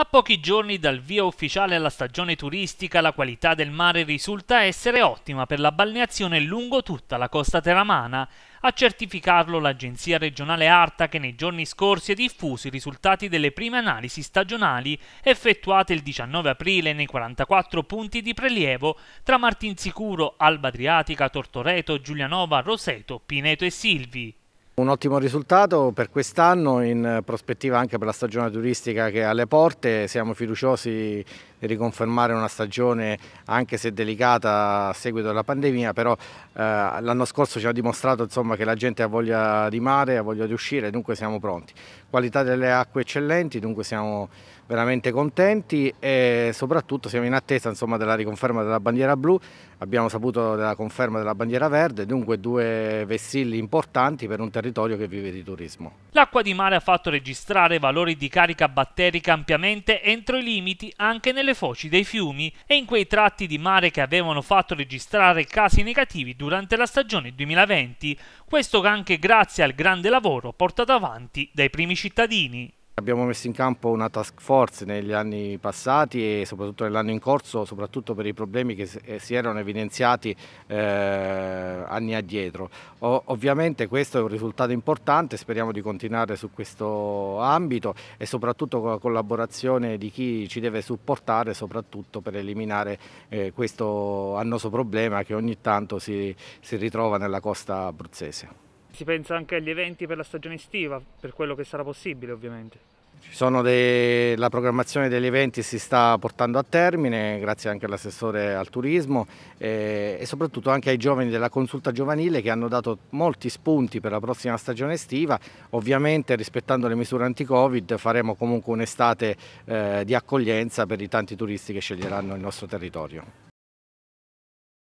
A pochi giorni dal via ufficiale alla stagione turistica, la qualità del mare risulta essere ottima per la balneazione lungo tutta la costa teramana. A certificarlo l'agenzia regionale Arta che nei giorni scorsi ha diffuso i risultati delle prime analisi stagionali effettuate il 19 aprile nei 44 punti di prelievo tra Martinsicuro, Alba Adriatica, Tortoreto, Giulianova, Roseto, Pineto e Silvi. Un ottimo risultato per quest'anno, in prospettiva anche per la stagione turistica che è alle porte, siamo fiduciosi riconfermare una stagione anche se delicata a seguito della pandemia, però eh, l'anno scorso ci ha dimostrato insomma, che la gente ha voglia di mare, ha voglia di uscire, dunque siamo pronti. Qualità delle acque eccellenti, dunque siamo veramente contenti e soprattutto siamo in attesa insomma, della riconferma della bandiera blu, abbiamo saputo della conferma della bandiera verde, dunque due vessilli importanti per un territorio che vive di turismo. L'acqua di mare ha fatto registrare valori di carica batterica ampiamente entro i limiti anche nelle nelle foci dei fiumi e in quei tratti di mare che avevano fatto registrare casi negativi durante la stagione 2020, questo anche grazie al grande lavoro portato avanti dai primi cittadini. Abbiamo messo in campo una task force negli anni passati e soprattutto nell'anno in corso, soprattutto per i problemi che eh, si erano evidenziati eh, anni addietro. O, ovviamente questo è un risultato importante, speriamo di continuare su questo ambito e soprattutto con la collaborazione di chi ci deve supportare, soprattutto per eliminare eh, questo annoso problema che ogni tanto si, si ritrova nella costa abruzzese. Si pensa anche agli eventi per la stagione estiva, per quello che sarà possibile ovviamente. De... la programmazione degli eventi si sta portando a termine, grazie anche all'assessore al turismo eh, e soprattutto anche ai giovani della consulta giovanile che hanno dato molti spunti per la prossima stagione estiva. Ovviamente rispettando le misure anti-Covid faremo comunque un'estate eh, di accoglienza per i tanti turisti che sceglieranno il nostro territorio.